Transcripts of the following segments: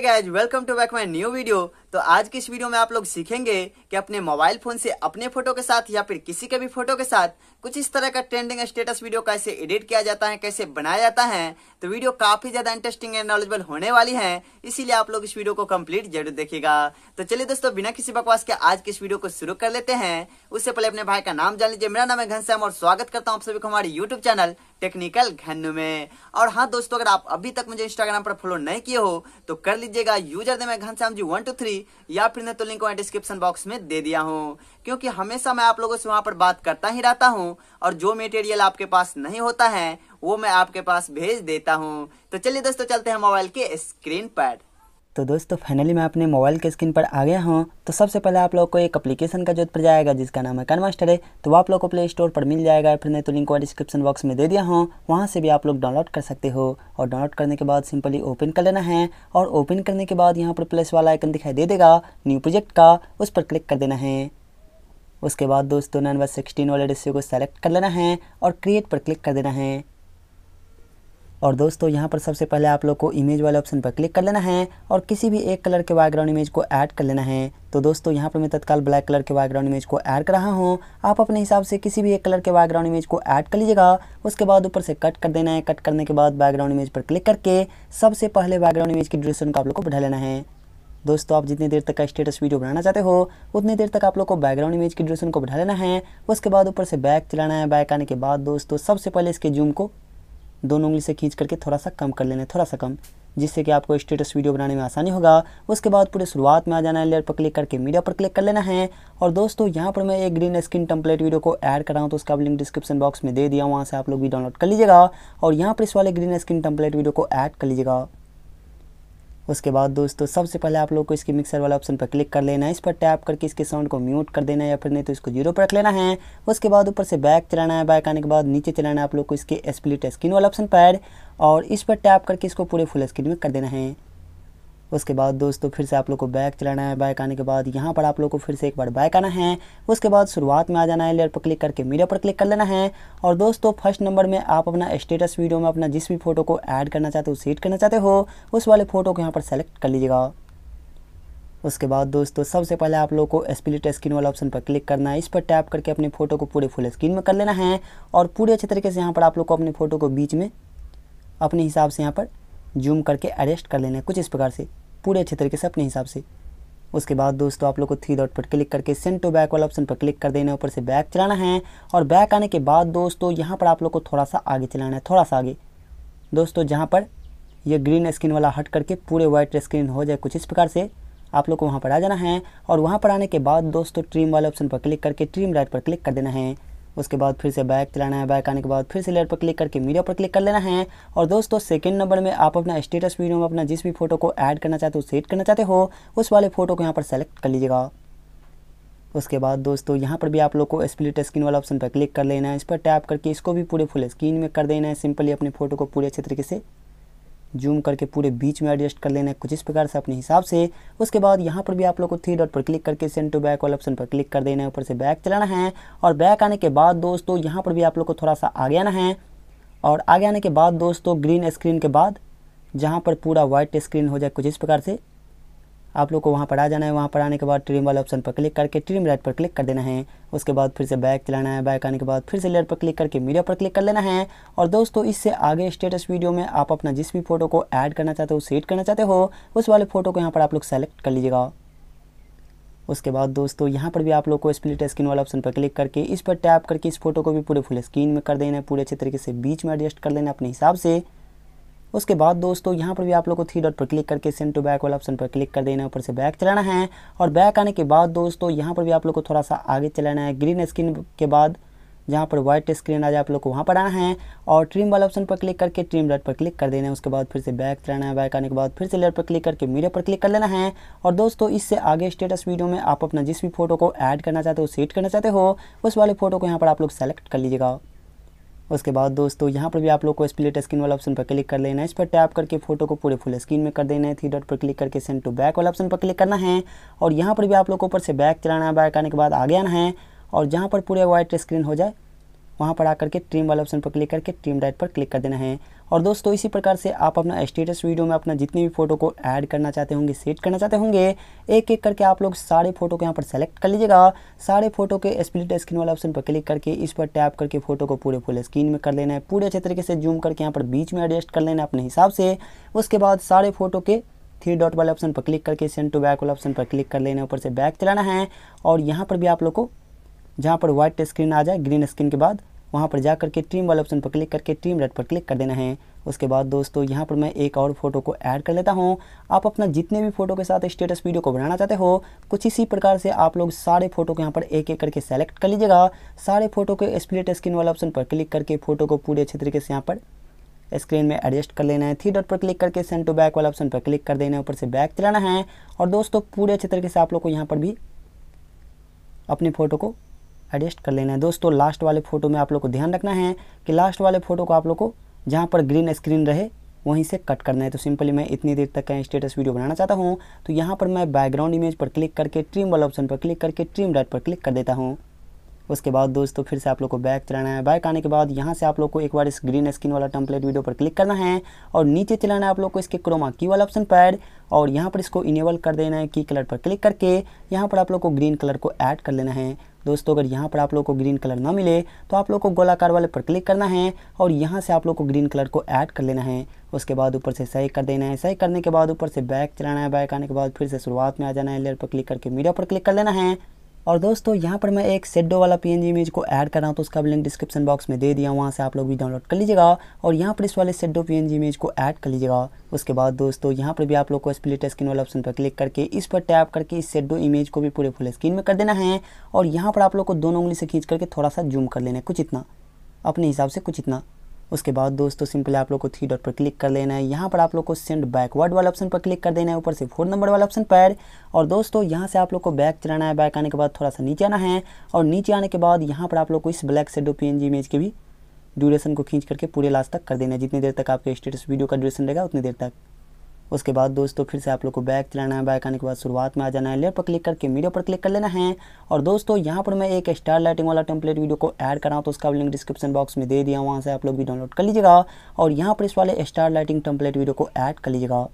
guys welcome to back my new video तो आज की इस वीडियो में आप लोग सीखेंगे कि अपने मोबाइल फ़ोन से अपने फ़ोटो के साथ या फिर किसी के भी फ़ोटो के साथ कुछ इस तरह का ट्रेंडिंग स्टेटस वीडियो कैसे एडिट किया जाता है कैसे बनाया जाता है तो वीडियो काफ़ी ज़्यादा इंटरेस्टिंग एंड नॉलेजेबल होने वाली है इसीलिए आप लोग इस वीडियो को कम्प्लीट जरूर देखेगा तो चलिए दोस्तों बिना किसी बकवास के आज की इस वीडियो को शुरू कर लेते हैं उससे पहले अपने भाई का नाम जान लीजिए मेरा नाम है घनश्याम और स्वागत करता हूँ आप सभी को हमारे यूट्यूब चैनल टेक्निकल घन में और हाँ दोस्तों अगर आप अभी तक मुझे इंस्टाग्राम पर फॉलो नहीं किए हो तो कर लीजिएगा यूजर दे मैं Ghanshyam G one two three या फिर मैं तो लिंक डिस्क्रिप्शन बॉक्स में दे दिया हूँ क्योंकि हमेशा मैं आप लोगों से वहाँ पर बात करता ही रहता हूँ और जो मेटेरियल आपके पास नहीं होता है वो मैं आपके पास भेज देता हूँ तो चलिए दोस्तों चलते हैं मोबाइल के स्क्रीन पर तो दोस्तों फाइनली मैं अपने मोबाइल के स्क्रीन पर आ गया हूँ तो सबसे पहले आप लोग को एक एप्लीकेशन का जरूरत पड़ जाएगा जिसका नाम है कनमास्टर है तो आप लोग को प्ले स्टोर पर मिल जाएगा फिर नहीं तो लिंक को डिस्क्रिप्शन बॉक्स में दे दिया हूँ वहाँ से भी आप लोग डाउनलोड कर सकते हो और डाउनलोड करने के बाद सिंपली ओपन कर लेना है और ओपन करने के बाद यहाँ पर प्लस वाला आइकन दिखाई दे देगा न्यू प्रोजेक्ट का उस पर क्लिक कर देना है उसके बाद दोस्तों नंबर सिक्सटीन वाले डिस्से को सेलेक्ट कर लेना है और क्रिएट पर क्लिक कर देना है और दोस्तों यहाँ पर सबसे पहले आप लोग को इमेज वाले ऑप्शन पर क्लिक कर लेना है और किसी भी एक कलर के बैकग्राउंड इमेज को ऐड कर लेना है तो दोस्तों यहाँ पर मैं तत्काल ब्लैक कलर के बैकग्राउंड इमेज को ऐड कर रहा हूँ आप अपने हिसाब से किसी भी एक कलर के बैकग्राउंड इमेज को ऐड कर लीजिएगा उसके बाद ऊपर से कट कर देना है कट करने के बाद बैकग्राउंड इमेज पर क्लिक करके सबसे पहले बैकग्राउंड इमेज की ड्रेशन को आप लोग को बढ़ा लेना है दोस्तों आप जितनी देर तक का स्टेटस वीडियो बनाना चाहते हो उतनी देर तक आप लोग को बैकग्राउंड इमेज की ड्रेशन को बढ़ा लेना है उसके बाद ऊपर से बैक चलाना है बैक आने के बाद दोस्तों सबसे पहले इसके जूम को दोनों उंगली से खींच करके थोड़ा सा कम कर लेना है थोड़ा सा कम जिससे कि आपको स्टेटस वीडियो बनाने में आसानी होगा उसके बाद पूरे शुरुआत में आ जाना है लेयर पर क्लिक करके मीडिया पर क्लिक कर लेना है और दोस्तों यहाँ पर मैं एक ग्रीन स्क्रीन टम्पलेट वीडियो को ऐड कर रहा हूँ तो उसका लिंक डिस्क्रिप्शन बॉक्स में दे दिया वहाँ से आप लोग भी डाउनलोड कर लीजिएगा और यहाँ पर इस वाले ग्रीन स्क्रीन टम्पलेट वीडियो को ऐड कर लीजिएगा उसके बाद दोस्तों सबसे पहले आप लोग को इसके मिक्सर वाला ऑप्शन पर क्लिक कर लेना है इस पर टैप करके इसके साउंड को म्यूट कर देना है या फिर नहीं तो इसको जीरो पर रख लेना है उसके बाद ऊपर से बैक चलाना है बैक आने के बाद नीचे चलाना है आप लोग को इसके स्प्लिट स्क्रीन वाला ऑप्शन पर और इस पर टैप करके इसको पूरे फुल स्क्रीन में कर देना है उसके बाद दोस्तों फिर से आप लोग को बैक चलाना है बैक आने के बाद यहाँ पर आप लोग को फिर से एक बार बैक आना है उसके बाद शुरुआत में आ जाना है लेयर पर क्लिक करके मीडिया पर क्लिक कर लेना है और दोस्तों फर्स्ट नंबर में आप अपना स्टेटस वीडियो में अपना जिस भी फोटो को ऐड करना चाहते हो सेट करना चाहते हो उस वाले फ़ोटो को यहाँ पर सेलेक्ट कर लीजिएगा उसके बाद दोस्तों सबसे पहले आप लोग को स्प्लिट स्क्रीन वाला ऑप्शन पर क्लिक करना है इस पर टैप करके अपने फोटो को पूरे फुल स्क्रीन में कर लेना है और पूरे अच्छे तरीके से यहाँ पर आप लोग को अपने फोटो को बीच में अपने हिसाब से यहाँ पर जूम करके अरेस्ट कर लेना है कुछ इस प्रकार से पूरे अच्छे तरीके से अपने हिसाब से उसके बाद दोस्तों आप लोग को थ्री डॉट पर क्लिक करके सेंड टू बैक वाला ऑप्शन पर क्लिक कर देना है ऊपर से बैक चलाना है और बैक आने के बाद दोस्तों यहाँ पर आप लोग को थोड़ा सा आगे चलाना है थोड़ा सा आगे दोस्तों जहाँ पर ये ग्रीन स्क्रीन वाला हट करके पूरे व्हाइट स्क्रीन हो जाए कुछ इस प्रकार से आप लोग को वहाँ पर आ जाना है और वहाँ पर आने के बाद दोस्तों ट्रीम वाले ऑप्शन पर क्लिक करके ट्रीम राइट पर क्लिक कर देना है उसके बाद फिर से बैक चलाना है बैक आने के बाद फिर से लेयर पर क्लिक करके मीडिया पर क्लिक कर लेना है और दोस्तों सेकेंड नंबर में आप अपना स्टेटस वीडियो में अपना जिस भी फोटो को ऐड करना चाहते हो सेट करना चाहते हो उस वाले फ़ोटो को यहाँ पर सेलेक्ट कर लीजिएगा उसके बाद दोस्तों यहाँ पर भी आप लोग को स्प्लिट स्क्रीन वाला ऑप्शन पर क्लिक कर लेना है इस पर टैप करके इसको भी पूरे फुल स्क्रीन में कर देना है सिंपली अपने फोटो को पूरे अच्छे तरीके से जूम करके पूरे बीच में एडजस्ट कर लेना है कुछ इस प्रकार से अपने हिसाब से उसके बाद यहाँ पर भी आप लोग को थ्री डॉट पर क्लिक करके सेंड टू बैक वाले ऑप्शन पर क्लिक कर देना है ऊपर से बैक चलाना है और बैक आने के बाद दोस्तों यहाँ पर भी आप लोग को थोड़ा सा आगे आना है और आगे आने के बाद दोस्तों ग्रीन स्क्रीन के बाद जहाँ पर पूरा वाइट स्क्रीन हो जाए कुछ इस प्रकार से आप लोग को वहाँ पर आ जाना है वहाँ पर आने के बाद ट्रिम वाले ऑप्शन पर क्लिक करके ट्रिम लाइट पर क्लिक कर देना है उसके बाद फिर से बैक चलाना है बैक आने के बाद फिर से लेयर पर क्लिक करके मीडिया पर क्लिक कर लेना है और दोस्तों इससे आगे स्टेटस वीडियो में आप अपना जिस भी फोटो को ऐड करना चाहते हो सेट करना चाहते हो उस वाले फ़ोटो को यहाँ पर आप लोग सेलेक्ट कर लीजिएगा उसके बाद दोस्तों यहाँ पर भी आप लोग को स्प्लिट स्क्रीन वाला ऑप्शन पर क्लिक करके इस पर टैप करके इस फोटो को भी पूरे फुल स्क्रीन में कर देना है पूरे अच्छे तरीके से बीच में एडजस्ट कर लेना अपने हिसाब से उसके बाद दोस्तों यहाँ पर भी आप लोग को थ्री डॉट पर क्लिक करके सेंड टू बैक वाला ऑप्शन पर क्लिक कर देना है ऊपर से बैक चलाना है और बैक आने के बाद दोस्तों यहाँ पर भी आप लोग को थोड़ा सा आगे चलाना है ग्रीन स्क्रीन के बाद जहाँ पर व्हाइट स्क्रीन आ जाए आप लोग को वहाँ पर आना है और ट्रिम वाला ऑप्शन पर क्लिक करके ट्रिम डॉट पर क्लिक कर देना है उसके बाद फिर से बैक चलाना है बैक आने के बाद फिर से लेयर पर क्लिक करके मीडिया पर क्लिक कर लेना है और दोस्तों इससे आगे स्टेटस वीडियो में आप अपना जिस भी फोटो को ऐड करना चाहते हो सेट करना चाहते हो उस वाले फोटो को यहाँ पर आप लोग सेलेक्ट कर लीजिएगा उसके बाद दोस्तों यहाँ पर भी आप लोग को स्प्लिट स्क्रीन वाला ऑप्शन पर क्लिक कर लेना है इस पर टैप करके फोटो को पूरे फुल स्क्रीन में कर देना है थ्री डॉट पर क्लिक करके सेंड टू बैक वाला ऑप्शन पर क्लिक करना है और यहाँ पर भी आप लोग को ऊपर से बैक चलाना है बैक आने के बाद आगे आना है और जहाँ पर पूरे व्हाइट स्क्रीन हो जाए वहाँ पर आकर के ट्रिम वाले ऑप्शन पर क्लिक करके ट्रिम डाइट पर क्लिक कर देना है और दोस्तों इसी प्रकार से आप अपना स्टेटस वीडियो में अपना जितनी भी फोटो को ऐड करना चाहते होंगे सेट करना चाहते होंगे एक एक करके आप लोग सारे फोटो को यहाँ पर सेलेक्ट कर लीजिएगा सारे फोटो के स्प्लिट स्क्रीन वाले ऑप्शन पर क्लिक करके इस पर टैप करके फोटो को पूरे फुल स्क्रीन में कर लेना है पूरे अच्छे तरीके से जूम करके यहाँ पर बीच में एडजस्ट कर लेना है अपने हिसाब से उसके बाद सारे फोटो के थ्री डॉट वाले ऑप्शन पर क्लिक करके सेंड टू बैक वाले ऑप्शन पर क्लिक कर लेना है ऊपर से बैक चलाना है और यहाँ पर भी आप लोग को जहाँ पर व्हाइट स्क्रीन आ जाए ग्रीन स्क्रीन के बाद वहाँ पर जा करके टीम वाले ऑप्शन पर क्लिक करके टीम रेड पर क्लिक कर देना है उसके बाद दोस्तों यहाँ पर मैं एक और फोटो को ऐड कर लेता हूँ आप अपना जितने भी फोटो के साथ स्टेटस वीडियो को बनाना चाहते हो कुछ इसी प्रकार से आप लोग सारे फोटो को यहाँ पर एक एक करके सेलेक्ट कर लीजिएगा सारे फोटो के स्प्लिट स्क्रीन वाले ऑप्शन पर क्लिक करके फोटो को पूरे अच्छे तरीके से यहाँ पर स्क्रीन में एडजस्ट कर लेना है थ्री डॉट पर क्लिक करके सेंड टू बैक वाला ऑप्शन पर क्लिक कर देना है ऊपर से बैक चलाना है और दोस्तों पूरे अच्छे तरीके से आप लोग को यहाँ पर भी अपने फ़ोटो को एडजस्ट कर लेना है दोस्तों लास्ट वाले फ़ोटो में आप लोग को ध्यान रखना है कि लास्ट वाले फ़ोटो को आप लोग को जहाँ पर ग्रीन स्क्रीन रहे वहीं से कट करना है तो सिंपली मैं इतनी देर तक का स्टेटस वीडियो बनाना चाहता हूँ तो यहाँ पर मैं बैकग्राउंड इमेज पर क्लिक करके ट्रिम वाला ऑप्शन पर क्लिक करके ट्रिम डाइट पर क्लिक कर देता हूँ उसके बाद दोस्तों फिर से आप लोग को बैक चलाना है बैक आने के बाद यहाँ से आप लोग को एक बार इस ग्रीन स्क्रीन वाला टम्पलेट वीडियो पर क्लिक करना है और नीचे चलाना है आप लोग को इसके क्रोमा की वाला ऑप्शन पर और यहाँ पर इसको इनेबल कर देना है की कलर पर क्लिक करके यहाँ पर आप लोग को ग्रीन कलर को ऐड कर लेना है दोस्तों अगर यहाँ पर आप लोग को ग्रीन कलर ना मिले तो आप लोग को गोलाकार वाले पर क्लिक करना है और यहाँ से आप लोग को ग्रीन कलर को ऐड कर लेना है उसके बाद ऊपर से सही कर देना है सही करने के बाद ऊपर से बैक चलाना है बैक आने के बाद फिर से शुरुआत में आ जाना है लेयर पर क्लिक करके मीडिया पर क्लिक कर लेना है और दोस्तों यहाँ पर मैं एक सेडो वाला पी इमेज को ऐड कर रहा हूँ तो उसका लिंक डिस्क्रिप्शन बॉक्स में दे दिया वहाँ से आप लोग भी डाउनलोड कर लीजिएगा और यहाँ पर इस वाले सेडो पी इमेज को ऐड कर लीजिएगा उसके बाद दोस्तों यहाँ पर भी आप लोग को स्प्लिट स्क्रीन वाला ऑप्शन पर क्लिक करके इस पर टैप करके इस सेडो इमेज को भी पूरे फुल स्क्रीन में कर देना है और यहाँ पर आप लोग को दोनों उंगली से खींच करके थोड़ा सा जूम कर लेना है कुछ इतना अपने हिसाब से कुछ इतना उसके बाद दोस्तों सिंपली आप लोग को थ्री डॉट पर क्लिक कर देना है यहाँ पर आप लोग को सेंड बैकवर्ड वाला ऑप्शन पर क्लिक कर देना है ऊपर से फोर नंबर वाला ऑप्शन पर और दोस्तों यहाँ से आप लोग को बैक चलाना है बैक आने के बाद थोड़ा सा नीचे आना है और नीचे आने के बाद यहाँ पर आप लोग को इस ब्लैक सेडो पी इमेज के भी ड्यूरेशन को खींच करके पूरे लास्ट तक कर देना है जितनी देर तक आपके स्टेटस वीडियो का ड्यूरेशन रहेगा उतनी देर तक उसके बाद दोस्तों फिर से आप लोग को बैक चलाना है बैक आने के बाद शुरुआत में आ जाना है लेयर पर क्लिक करके मीडियो पर क्लिक कर लेना है और दोस्तों यहाँ पर मैं एक स्टार लाइटिंग वाला टेम्पलेट वीडियो को ऐड कराऊँ तो उसका लिंक डिस्क्रिप्शन बॉक्स में दे दिया वहाँ से आप लोग भी डाउनलोड कर लीजिएगा और यहाँ पर इस वाले स्टार लाइटिंग टेम्पलेट वीडियो को ऐड कर लीजिएगा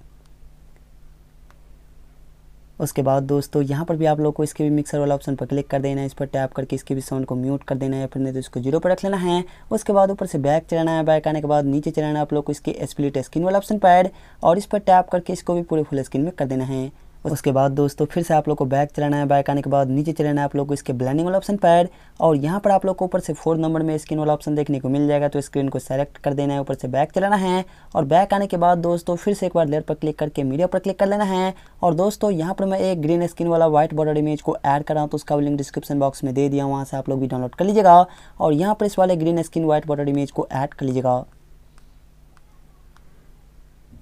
उसके बाद दोस्तों यहाँ पर भी आप लोग को इसके भी मिक्सर वाला ऑप्शन पर क्लिक कर देना है इस पर टैप करके इसके भी साउंड को म्यूट कर देना है फिर नहीं तो इसको जीरो पर रख लेना है उसके बाद ऊपर से बैक चलाना है बैक आने के बाद नीचे चलाना है आप लोग को इसके स्प्लिट स्क्रीन e e वाला ऑप्शन पर और इस पर टैप करके इसको भी पूरे फुल स्क्रीन में कर देना है उसके बाद दोस्तों फिर से आप लोग को बैक चलाना है बैक आने के बाद नीचे चलाना है आप लोग को इसके ब्लैंडिंग वाला ऑप्शन पैड और यहाँ पर आप लोग को ऊपर से फोर नंबर में स्क्रीन वाला ऑप्शन देखने को मिल जाएगा तो स्क्रीन को सेलेक्ट कर देना है ऊपर से बैक चलाना है और बैक आने के बाद दोस्तों फिर से एक बार लेयर पर क्लिक करके मीडिया पर क्लिक कर लेना है और दोस्तों यहाँ पर मैं एक ग्रीन स्क्रीन वाला व्हाइट बॉर्डर इमेज को ऐड कर रहा हूँ तो उसका लिंक डिस्क्रिप्शन बॉक्स में दे दिया वहाँ से आप लोग भी डाउनलोड कर लीजिएगा और यहाँ पर इस वाले green screen white border image को ऐड कर लीजिएगा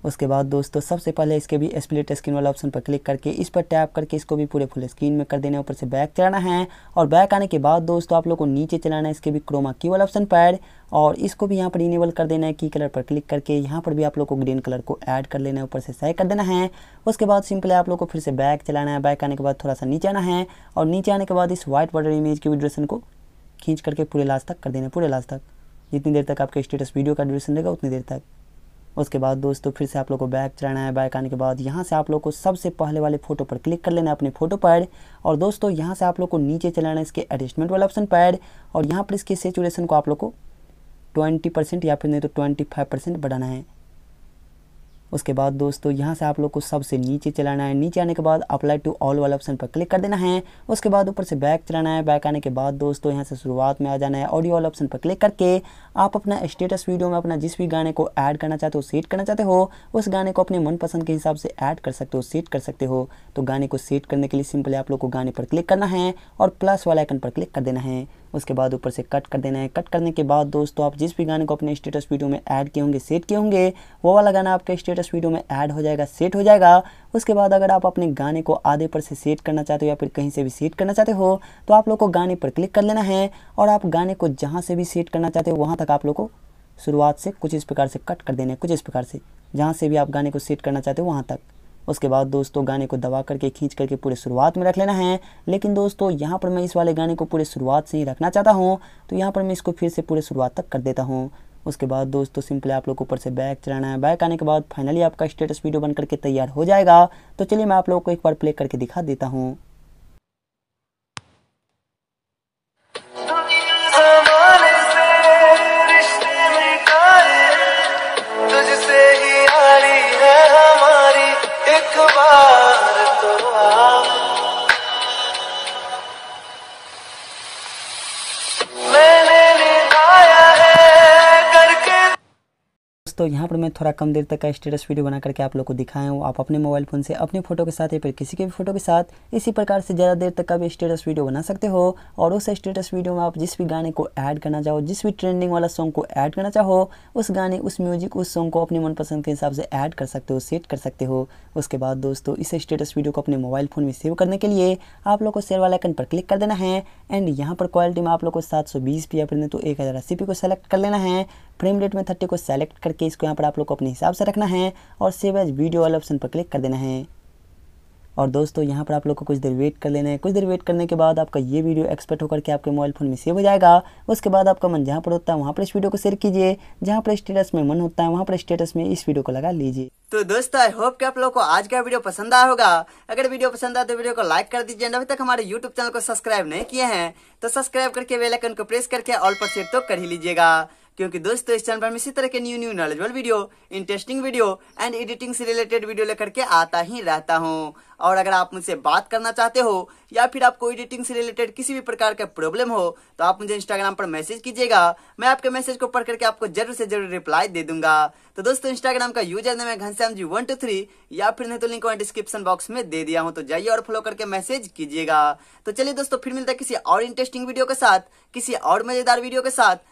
उसके बाद दोस्तों सबसे पहले इसके भी स्प्लिट स्क्रीन वाला ऑप्शन पर क्लिक करके इस पर टैप करके इसको भी पूरे फुल स्क्रीन में कर देना ऊपर से बैक चलाना है और बैक आने के बाद दोस्तों आप लोग को नीचे चलाना है इसके भी क्रोमा की वाला ऑप्शन पैड और इसको भी यहाँ पर इनेबल कर देना है की कलर पर क्लिक करके यहाँ पर भी आप लोग को ग्रीन कलर को ऐड कर लेना है ऊपर से सही कर देना है उसके बाद सिंपल आप लोग को फिर से बैक चलाना है बैक आने के बाद थोड़ा सा नीचे आना है और नीचे आने के बाद इस व्हाइट वाटर इमेज की ड्यूरेशन को खींच करके पूरे लास्ट तक कर देना है पूरे लास्ट तक जितनी देर तक आपके स्टेटस वीडियो का ड्यूरेशन रहेगा उतनी देर तक उसके बाद दोस्तों फिर से आप लोग को बैक चलाना है बैक आने के बाद यहाँ से आप लोग को सबसे पहले वाले फ़ोटो पर क्लिक कर लेना है अपने फ़ोटो पर और दोस्तों यहाँ से आप लोग को नीचे चलाना है इसके एडजस्टमेंट वाला ऑप्शन पर और यहाँ पर इसके सेचुरेशन को आप लोग को ट्वेंटी परसेंट या फिर नहीं तो ट्वेंटी फाइव परसेंट बढ़ाना है उसके बाद दोस्तों यहाँ से आप लोग को सबसे नीचे चलाना है नीचे आने के बाद अप्लाई टू ऑल वाला ऑप्शन पर क्लिक कर देना है उसके बाद ऊपर से बैक चलाना है बैक आने के बाद दोस्तों यहाँ से शुरुआत में आ जाना है ऑडियो वाला ऑप्शन पर क्लिक करके आप अपना स्टेटस वीडियो में अपना जिस भी गाने को ऐड करना चाहते हो सेट करना चाहते हो उस गाने को अपने मनपसंद के हिसाब से ऐड कर सकते हो सेट कर सकते हो तो गाने को सेट करने के लिए सिंपली आप लोग को गाने पर क्लिक करना है और प्लस वाला आइकन पर क्लिक कर देना है उसके बाद ऊपर से कट कर देना है कट करने के बाद दोस्तों आप जिस भी गाने को अपने स्टेटस वीडियो में ऐड किए होंगे सेट किए होंगे वो वाला गाना आपके स्टेटस वीडियो में ऐड हो जाएगा सेट हो जाएगा उसके बाद अगर आप अपने गाने को आधे पर से सेट करना चाहते हो या फिर कहीं से भी सेट करना चाहते हो तो आप लोग को गाने पर क्लिक कर लेना है और आप गाने को जहाँ से भी सेट करना चाहते हो वहाँ तक आप लोग को शुरुआत से कुछ इस प्रकार से कट कर देना है कुछ इस प्रकार से जहाँ से भी आप गाने को सेट करना चाहते हो वहाँ तक उसके बाद दोस्तों गाने को दबा करके खींच करके पूरे शुरुआत में रख लेना है लेकिन दोस्तों यहाँ पर मैं इस वाले गाने को पूरे शुरुआत से ही रखना चाहता हूँ तो यहाँ पर मैं इसको फिर से पूरे शुरुआत तक कर देता हूँ उसके बाद दोस्तों सिंपली आप लोग को ऊपर से बैक चलाना है बैक आने के बाद फाइनली आपका स्टेटस वीडियो बन करके तैयार हो जाएगा तो चलिए मैं आप लोग को एक बार प्ले करके दिखा देता हूँ दोस्तों यहाँ पर मैं थोड़ा कम देर तक का स्टेटस वीडियो बना करके आप लोग को दिखाएँ हूँ आप अपने मोबाइल फ़ोन से अपने फ़ोटो के साथ या फिर किसी के भी फोटो के साथ इसी प्रकार से ज़्यादा देर तक का भी स्टेटस वीडियो बना सकते हो और उस स्टेटस वीडियो में आप जिस भी गाने को ऐड करना चाहो जिस भी ट्रेंडिंग वाला सॉन्ग को ऐड करना चाहो उस गाने उस म्यूजिक उस सॉन्ग को अपने मनपसंद के हिसाब से ऐड कर सकते हो सेट कर सकते हो उसके बाद दोस्तों इस स्टेटस वीडियो को अपने मोबाइल फ़ोन में सेव करने के लिए आप लोग को शेयर वाला आइकन पर क्लिक कर देना है एंड यहाँ पर क्वालिटी में आप लोग को सात सौ बीस पी या फिर नहीं तो एक हज़ार अस्सी पी को सेलेक्ट कर लेना है फ्रेम रेट में थर्टी को सेलेक्ट करके इसको यहाँ पर आप लोग को अपने हिसाब से रखना है और सेव एज वीडियो वाले ऑप्शन पर क्लिक कर देना है और दोस्तों यहाँ पर आप लोग को कुछ देर वेट कर लेना है कुछ देर वेट करने के बाद आपका ये वीडियो एक्सपर्ट होकर के आपके मोबाइल फ़ोन में सेव हो जाएगा उसके बाद आपका मन जहाँ पर होता है वहाँ पर इस वीडियो को शेयर कीजिए जहाँ पर स्टेटस में मन होता है वहाँ पर स्टेटस में इस वीडियो को लगा लीजिए तो दोस्तों आई होप कि आप लोग को आज का वीडियो पसंद आया होगा अगर वीडियो पसंद आए तो वीडियो को लाइक कर दीजिए अभी तक हमारे यूट्यूब चैनल को सब्सक्राइब नहीं किए हैं तो सब्सक्राइब करके बेलाइकन को प्रेस करके ऑल पर सेट तो कर ही लीजिएगा क्योंकि दोस्तों इस चैनल पर हम इसी तरह के new new knowledgeable video interesting video and editing से रिलेटेड वीडियो लेकर के आता ही रहता हूँ और अगर आप मुझसे बात करना चाहते हो या फिर आपको एडिटिंग से रिलेटेड किसी भी प्रकार का प्रॉब्लम हो तो आप मुझे इंस्टाग्राम पर मैसेज कीजिएगा मैं आपके मैसेज को पढ़ करके आपको जरूर से जरूर रिप्लाई दे दूंगा तो दोस्तों इंस्टाग्राम का यूजर ने है Ghanshyam G one two three या फिर नहीं तो लिंक मैं डिस्क्रिप्शन बॉक्स में दे दिया हूँ तो जाइए और फॉलो करके मैसेज कीजिएगा तो चलिए दोस्तों फिर मिलता है किसी और इंटरेस्टिंग वीडियो के साथ किसी और मजेदार वीडियो के साथ